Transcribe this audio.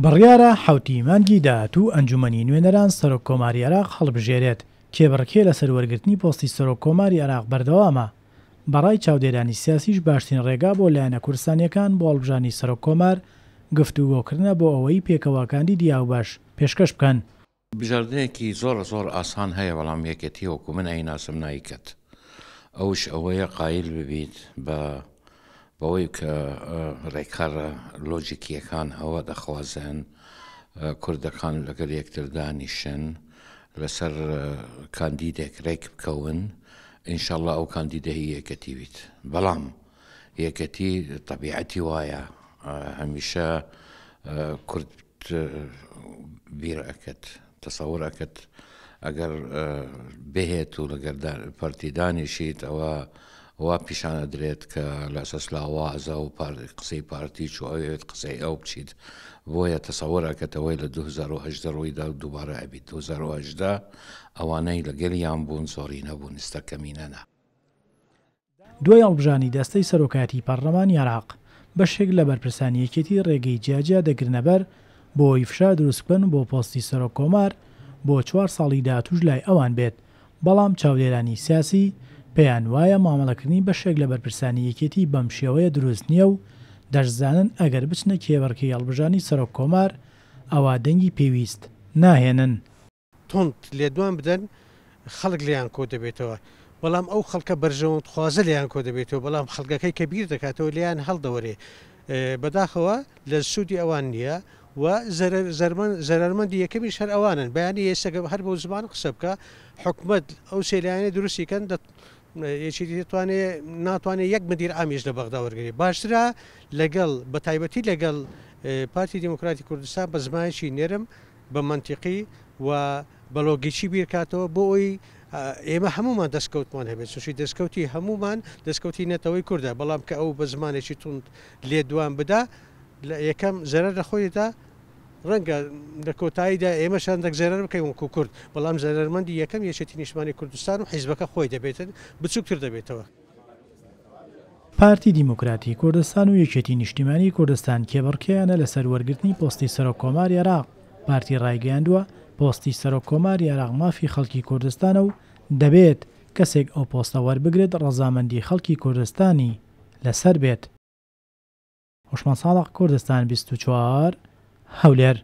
بڕیارە حوتیمانگی داهاتوو ئەنجومنی نوێنەران سەرۆک کۆماری عراق هەڵبژێرێت کێبڕکێ لە سەروەرگرتنی پۆستی سەرۆک کۆماری عراق بەردەوامە بەڕای چاودێرانی سیاسیش باشترین ڕێگا بۆ لایەنە کورسانیەکان بۆ هەڵبژانی سەرۆک کۆمار گفتوگۆکردنە بۆ ئەوەی پێکەواکاندی دیاو باش پێشکەش بکەن بژاردنێکی زۆر زۆر ئاسان هەیە بەڵام یەکەتی وەکو من ئەی ناسم نایکەت ئەوش ئەوەیە قایل ببیت بە بەوەی کە ڕێکارە لۆجیکیەکان هەوە دەخوازن کوردەکان لەگەر یەکتردانیشن لەسەر کاندیدێک ڕێک بکەون ئینشاءله ئەو کاندیدەهی یەکەتی بیت بەڵام یەکەتی تەبیعەتی وایە هەمیشە کورد بیرەکەت تەسەورەکەت ئەگەر بهێت و لەگەر پارتیدانیشیت ئەوە وا پیشانە درێت کە لە سەسلاوازە و قسەی پارتی چێت قسەی ئەو بچیت بۆیە تەسەوەراکەتەوەی لە 2010 ڕوویدا دووبارە ئەبی 2010 ئەوانەی لەگەلیان بوون زۆری نەبوون ستەکەمینەنا. دوای ئەڵبژانی دەستەی سەرۆکاتی پەرلەمانی عراق بەشێک لە بەرپرسانیەکێتی ڕێگەی جیاجیا دەگرنەبەر بۆ ئیفشا دروستکن بۆ پۆستی سەرۆکۆمار بۆ چوار ساڵی داتوش لای ئەوان بێت بەڵام چاودێرانی سیاسی پێیان وایە مامەڵەکردنی بەشێک لە بەرپرسانی یەکێتی بەم شێوەیە دروست نییە و دەشزانن ئەگەر بچنە کێوەرکی هەڵبژانی سەرۆک کۆمار ئەوا دەنگی پێویست ناهێنن تند لێ دوان بدەن خەڵک لیان کۆ دەبێتەوە بەڵام ئەو خەڵکە بەرژەوەند خوازە لیان کۆ دەبێتەوە بەڵام خەڵگەکەی کە بیر دەکاتەوە لیان هەڵدەوەرێ بەداخەوە لە سوودی ئەوان نییە و زەرمەندی یەکەمی شەر ئەوانن بەیانی ئێسەگە هەر بۆ زمان قسە بکە حکومت ئەو سێلایانی دروستیکەن یەکی دەتوانێت ناتوانێت یەک مدیر ئامیش لە بەغدا وەرگری باشترا لەگەڵ بە تایبەتی لەگەڵ پارتی دیموکراتی کوردستان بە زمایکی نێرم بە منتیقی و بەلۆگیچی بیرکاتەوە بۆ ئەوی ئێمە هەمومان دەستکەوتمان هەبێت سوشی دەستکەوتی هەمومان دەستکەوتی نەتەوەی کووردە بەڵام کە ئەو بە زمانێکی توند لێ دوان بدا یەکەم زەرە لە خۆیدا ڕەنگە لە کۆتاییدا ئێمە شاندەك زێرەر بکەین وەکو کورد بەڵام زەرمەندی یەکەم یەشێتی نیشمانی کوردستان و حیزبەکە خۆی دەبێتن بچووکتر دەبێتەوە. پارتی دیموکراتی کوردستان و یەکێتی نیشتیمانی کوردستان کێبڕکیانە لەسەر وەرگرتنی پۆستی سەرۆک کۆمار عێراق پارتی ڕایگەاندووە پۆستی سەرۆک کۆمار عێراق مافی خەڵکی کوردستانە و دەبێت کەسێک ئەو پۆستە وەربگرێت ڕەزامەندی خەڵکی کوردستانی لەسەر بێت. حشمان ساڵق کوردستان 24 هەولێر